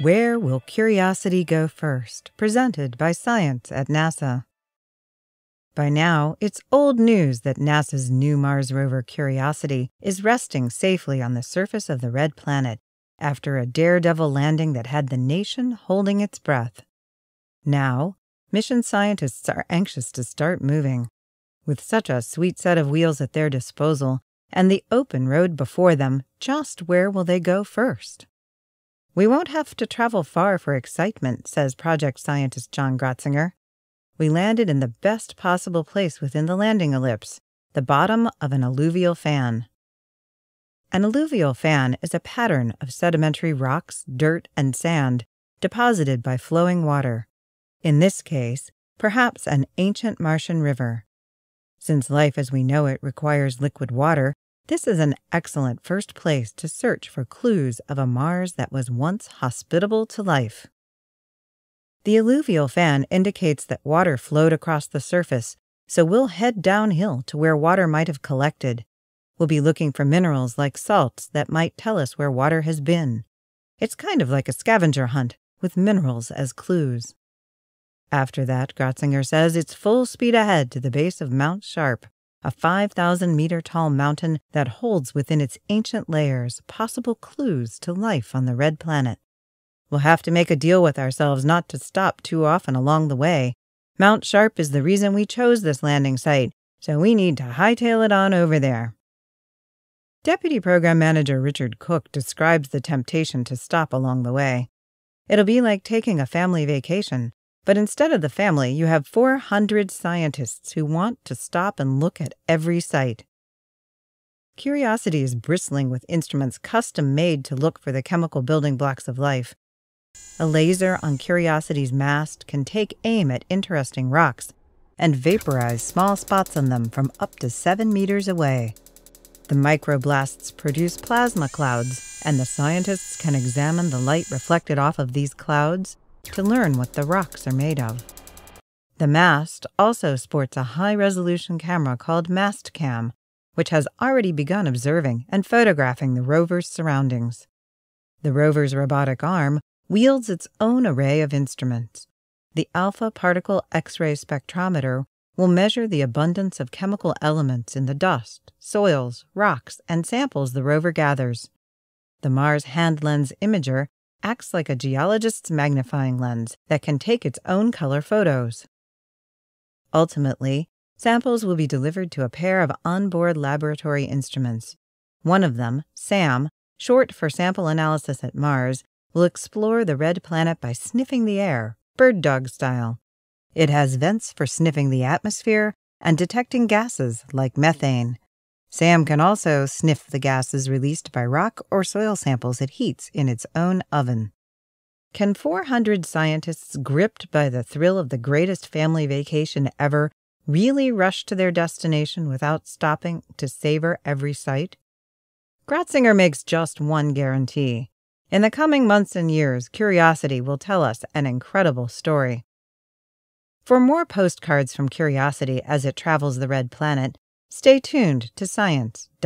Where Will Curiosity Go First? presented by Science at NASA. By now, it's old news that NASA's new Mars rover Curiosity is resting safely on the surface of the Red Planet after a daredevil landing that had the nation holding its breath. Now, mission scientists are anxious to start moving. With such a sweet set of wheels at their disposal and the open road before them, just where will they go first? We won't have to travel far for excitement, says project scientist John Gratzinger. We landed in the best possible place within the landing ellipse, the bottom of an alluvial fan. An alluvial fan is a pattern of sedimentary rocks, dirt, and sand deposited by flowing water, in this case, perhaps an ancient Martian river. Since life as we know it requires liquid water, this is an excellent first place to search for clues of a Mars that was once hospitable to life. The alluvial fan indicates that water flowed across the surface, so we'll head downhill to where water might have collected. We'll be looking for minerals like salts that might tell us where water has been. It's kind of like a scavenger hunt, with minerals as clues. After that, Gratzinger says it's full speed ahead to the base of Mount Sharp, a 5,000 meter tall mountain that holds within its ancient layers possible clues to life on the red planet. We'll have to make a deal with ourselves not to stop too often along the way. Mount Sharp is the reason we chose this landing site, so we need to hightail it on over there. Deputy Program Manager Richard Cook describes the temptation to stop along the way. It'll be like taking a family vacation. But instead of the family, you have 400 scientists who want to stop and look at every site. Curiosity is bristling with instruments custom made to look for the chemical building blocks of life. A laser on Curiosity's mast can take aim at interesting rocks and vaporize small spots on them from up to 7 meters away. The microblasts produce plasma clouds, and the scientists can examine the light reflected off of these clouds to learn what the rocks are made of. The mast also sports a high resolution camera called MastCam, which has already begun observing and photographing the rover's surroundings. The rover's robotic arm wields its own array of instruments. The Alpha Particle X ray spectrometer will measure the abundance of chemical elements in the dust, soils, rocks, and samples the rover gathers. The Mars Hand Lens Imager acts like a geologist's magnifying lens that can take its own color photos. Ultimately, samples will be delivered to a pair of onboard laboratory instruments. One of them, SAM, short for Sample Analysis at Mars, will explore the red planet by sniffing the air, bird dog style. It has vents for sniffing the atmosphere and detecting gases like methane. Sam can also sniff the gases released by rock or soil samples it heats in its own oven. Can 400 scientists gripped by the thrill of the greatest family vacation ever really rush to their destination without stopping to savor every sight? Gratzinger makes just one guarantee. In the coming months and years, curiosity will tell us an incredible story. For more postcards from Curiosity as it travels the Red Planet, Stay tuned to science.nasa.gov.